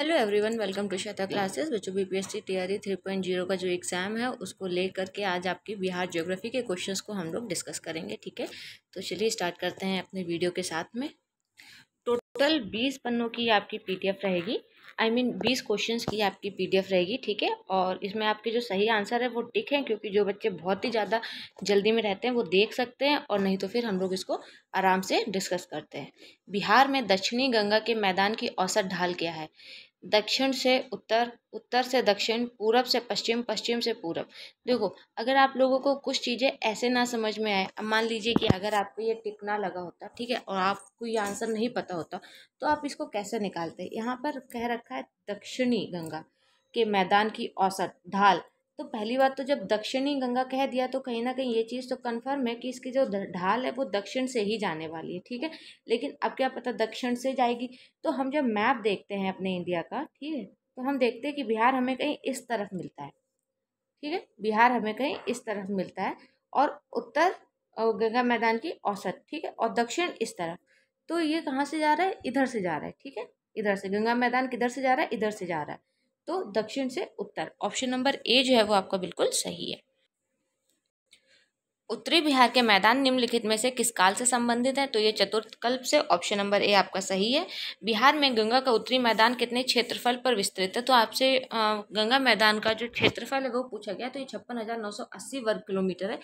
hello everyone welcome to Shata classes बच्चों BPSC TRE three point zero का जो exam है उसको ले करके आज आपकी बिहार ज्योग्राफी के क्वेश्चंस को हम लोग डिस्कस करेंगे ठीक है तो चलिए स्टार्ट करते हैं अपने वीडियो के साथ में टोटल बीस पन्नों की आपकी पीडीएफ रहेगी आई मीन बीस क्वेश्चंस की आपकी पीडीएफ रहेगी ठीक है और इसमें आपके जो सही आंसर है वो टिक है क्योंकि जो बच्चे बहुत ही ज़्यादा जल्दी में रहते हैं वो देख सकते हैं और नहीं तो फिर हम लोग इसको आराम से डिस्कस करते हैं बिहार में दक्षिणी गंगा के मैदान की औसत ढाल क्या है दक्षिण से उत्तर उत्तर से दक्षिण पूरब से पश्चिम पश्चिम से पूरब देखो अगर आप लोगों को कुछ चीज़ें ऐसे ना समझ में आए मान लीजिए कि अगर आपको ये टिक ना लगा होता ठीक है और आपको ये आंसर नहीं पता होता तो आप इसको कैसे निकालते यहाँ पर कह रखा है दक्षिणी गंगा के मैदान की औसत ढाल तो पहली बात तो जब दक्षिणी गंगा कह दिया तो कहीं ना कहीं ये चीज़ तो कन्फर्म है कि इसकी जो ढाल है वो दक्षिण से ही जाने वाली है ठीक है लेकिन अब क्या पता दक्षिण से जाएगी तो हम जब मैप देखते हैं अपने इंडिया का ठीक है तो हम देखते हैं कि बिहार हमें कहीं इस तरफ मिलता है ठीक है बिहार हमें कहीं इस तरफ मिलता है और उत्तर गंगा मैदान की औसत ठीक है और दक्षिण इस तरफ तो ये कहाँ से जा रहा है इधर से जा रहा है ठीक है इधर से गंगा मैदान किधर से जा रहा है इधर से जा रहा है तो दक्षिण से उत्तर ऑप्शन नंबर ए जो है वो आपका बिल्कुल सही है उत्तरी बिहार के मैदान निम्नलिखित में से किस काल से संबंधित है तो ये चतुर्थ कल्प से ऑप्शन नंबर ए आपका सही है बिहार में गंगा का उत्तरी मैदान कितने क्षेत्रफल पर विस्तृत है तो आपसे गंगा मैदान का जो क्षेत्रफल है वो पूछा गया तो ये छप्पन हज़ार नौ सौ अस्सी वर्ग किलोमीटर है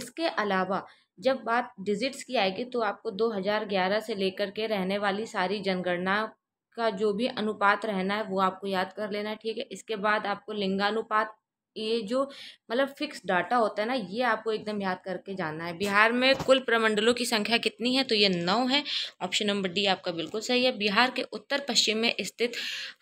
इसके अलावा जब बात डिजिट्स की आएगी तो आपको दो हज़ार ग्यारह से लेकर के रहने वाली सारी जनगणना का जो भी अनुपात रहना है वो आपको याद कर लेना है ठीक है इसके बाद आपको लिंगानुपात ये जो मतलब फिक्स डाटा होता है ना ये आपको एकदम याद करके जाना है बिहार में कुल प्रमंडलों की संख्या कितनी है तो ये नौ है ऑप्शन नंबर डी आपका बिल्कुल सही है बिहार के उत्तर पश्चिम में स्थित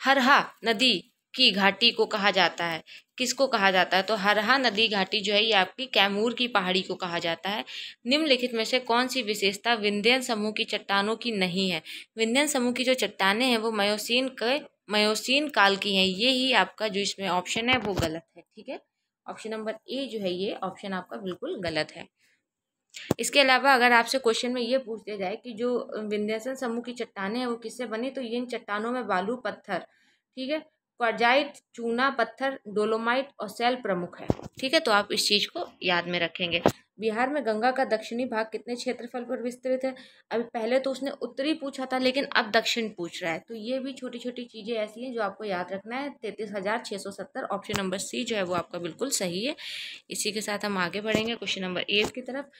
हरहा नदी की घाटी को कहा जाता है किसको कहा जाता है तो हरहा नदी घाटी जो है ये आपकी कैमूर की पहाड़ी को कहा जाता है निम्नलिखित में से कौन सी विशेषता विंध्यन समूह की चट्टानों की नहीं है विंध्यन समूह की जो चट्टाने हैं वो मयोसीन के मयोसीन काल की हैं ये ही आपका जो इसमें ऑप्शन है वो गलत है ठीक है ऑप्शन नंबर ए जो है ये ऑप्शन आपका बिल्कुल गलत है इसके अलावा अगर आपसे क्वेश्चन में ये पूछ दिया जाए कि जो विंध्यसन समूह की चट्टाने हैं वो किससे बनी तो इन चट्टानों में बालू पत्थर ठीक है क्वारजाइट चूना पत्थर डोलोमाइट और सेल प्रमुख है ठीक है तो आप इस चीज़ को याद में रखेंगे बिहार में गंगा का दक्षिणी भाग कितने क्षेत्रफल पर विस्तृत है अभी पहले तो उसने उत्तरी पूछा था लेकिन अब दक्षिण पूछ रहा है तो ये भी छोटी छोटी चीज़ें ऐसी हैं जो आपको याद रखना है तैंतीस हज़ार छः सौ सत्तर ऑप्शन नंबर सी जो है वो आपका बिल्कुल सही है इसी के साथ हम आगे बढ़ेंगे क्वेश्चन नंबर एट की तरफ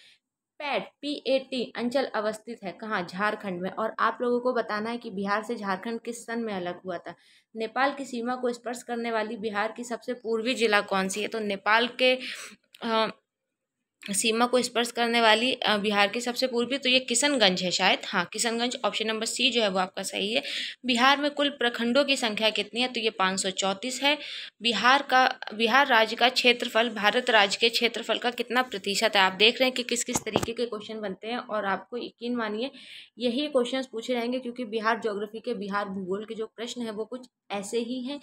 पैट पी ए टी अंचल अवस्थित है कहाँ झारखंड में और आप लोगों को बताना है कि बिहार से झारखंड किस सन में अलग हुआ था नेपाल की सीमा को स्पर्श करने वाली बिहार की सबसे पूर्वी जिला कौन सी है तो नेपाल के आ, सीमा को स्पर्श करने वाली बिहार की सबसे पूर्वी तो ये किशनगंज है शायद हाँ किशनगंज ऑप्शन नंबर सी जो है वो आपका सही है बिहार में कुल प्रखंडों की संख्या कितनी है तो ये पाँच सौ चौंतीस है बिहार का बिहार राज्य का क्षेत्रफल भारत राज्य के क्षेत्रफल का कितना प्रतिशत है आप देख रहे हैं कि किस किस तरीके के क्वेश्चन बनते हैं और आपको यकीन मानिए यही क्वेश्चन पूछे जाएंगे क्योंकि बिहार जोग्राफी के बिहार भूगोल के जो प्रश्न हैं वो कुछ ऐसे ही हैं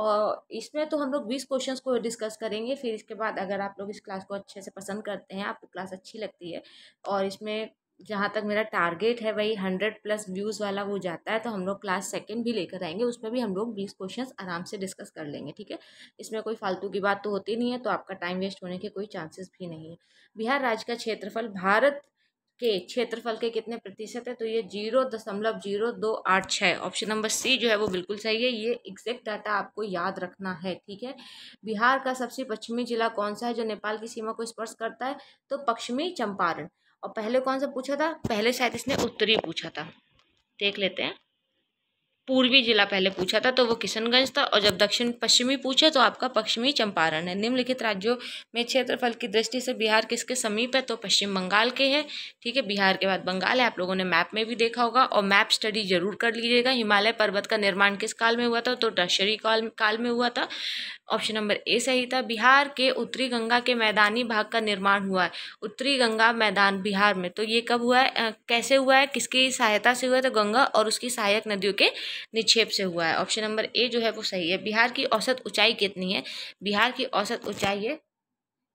और इसमें तो हम लोग बीस क्वेश्चंस को डिस्कस करेंगे फिर इसके बाद अगर आप लोग इस क्लास को अच्छे से पसंद करते हैं आपको क्लास अच्छी लगती है और इसमें जहाँ तक मेरा टारगेट है वही हंड्रेड प्लस व्यूज़ वाला वो जाता है तो हम लोग क्लास सेकंड भी लेकर आएंगे उसमें भी हम लोग बीस क्वेश्चंस आराम से डिस्कस कर लेंगे ठीक है इसमें कोई फालतू की बात तो होती नहीं है तो आपका टाइम वेस्ट होने के कोई चांसेस भी नहीं है बिहार राज्य का क्षेत्रफल भारत के क्षेत्रफल के कितने प्रतिशत है तो ये जीरो दशमलव जीरो दो आठ छः ऑप्शन नंबर सी जो है वो बिल्कुल सही है ये एग्जैक्ट डाटा आपको याद रखना है ठीक है बिहार का सबसे पश्चिमी जिला कौन सा है जो नेपाल की सीमा को स्पर्श करता है तो पश्चिमी चंपारण और पहले कौन सा पूछा था पहले शायद इसने उत्तरी पूछा था देख लेते हैं पूर्वी जिला पहले पूछा था तो वो किशनगंज था और जब दक्षिण पश्चिमी पूछे तो आपका पश्चिमी चंपारण है निम्नलिखित राज्यों में क्षेत्रफल की दृष्टि से बिहार किसके समीप है तो पश्चिम बंगाल के है ठीक है बिहार के बाद बंगाल है आप लोगों ने मैप में भी देखा होगा और मैप स्टडी जरूर कर लीजिएगा हिमालय पर्वत का निर्माण किस काल में हुआ था तो टर्शरी काल काल में हुआ था ऑप्शन नंबर ए सही था बिहार के उत्तरी गंगा के मैदानी भाग का निर्माण हुआ है उत्तरी गंगा मैदान बिहार में तो ये कब हुआ है कैसे हुआ है किसकी सहायता से हुआ है तो गंगा और उसकी सहायक नदियों के निक्षेप से हुआ है ऑप्शन नंबर ए जो है वो सही है बिहार की औसत ऊंचाई कितनी है बिहार की औसत ऊंचाई है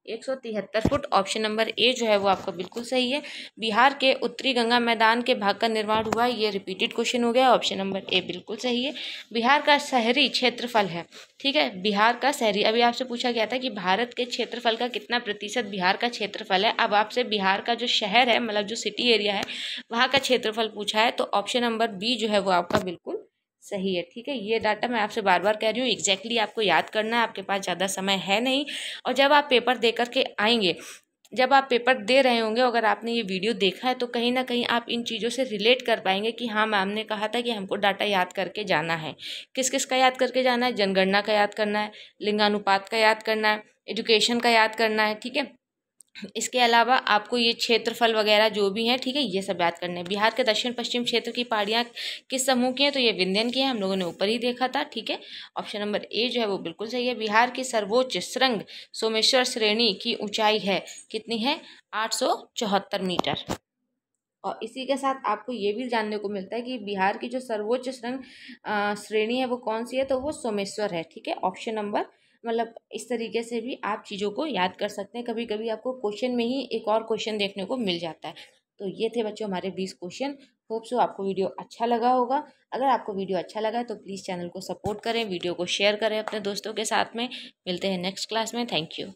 एक सौ तिहत्तर फुट ऑप्शन नंबर ए जो है वो आपका बिल्कुल सही है बिहार के उत्तरी गंगा मैदान के भाग का निर्माण हुआ है ये रिपीटेड क्वेश्चन हो गया ऑप्शन नंबर ए बिल्कुल सही है बिहार का शहरी क्षेत्रफल है ठीक है बिहार का शहरी अभी आपसे पूछा गया था कि भारत के क्षेत्रफल का कितना प्रतिशत बिहार का क्षेत्रफल है अब आपसे बिहार का जो शहर है मतलब जो सिटी एरिया है वहाँ का क्षेत्रफल पूछा है तो ऑप्शन नंबर बी जो है वो आपका बिल्कुल सही है ठीक है ये डाटा मैं आपसे बार बार कह रही हूँ एग्जैक्टली आपको याद करना है आपके पास ज़्यादा समय है नहीं और जब आप पेपर दे करके आएंगे जब आप पेपर दे रहे होंगे अगर आपने ये वीडियो देखा है तो कहीं ना कहीं आप इन चीज़ों से रिलेट कर पाएंगे कि हाँ मैम ने कहा था कि हमको डाटा याद करके जाना है किस किस का याद करके जाना है जनगणना का याद करना है लिंगानुपात का याद करना है एजुकेशन का याद करना है ठीक है इसके अलावा आपको ये क्षेत्रफल वगैरह जो भी हैं ठीक है ये सब याद करने बिहार के दक्षिण पश्चिम क्षेत्र की पहाड़ियाँ किस समूह की हैं तो ये विंध्यन की हैं हम लोगों ने ऊपर ही देखा था ठीक है ऑप्शन नंबर ए जो है वो बिल्कुल सही है बिहार की सर्वोच्च श्रृंग सोमेश्वर श्रेणी की ऊंचाई है कितनी है आठ मीटर और इसी के साथ आपको ये भी जानने को मिलता है कि बिहार की जो सर्वोच्च श्रृंग श्रेणी है वो कौन सी है तो वो सोमेश्वर है ठीक है ऑप्शन नंबर मतलब इस तरीके से भी आप चीज़ों को याद कर सकते हैं कभी कभी आपको क्वेश्चन में ही एक और क्वेश्चन देखने को मिल जाता है तो ये थे बच्चों हमारे बीस क्वेश्चन होप सो आपको वीडियो अच्छा लगा होगा अगर आपको वीडियो अच्छा लगा है तो प्लीज़ चैनल को सपोर्ट करें वीडियो को शेयर करें अपने दोस्तों के साथ में मिलते हैं नेक्स्ट क्लास में थैंक यू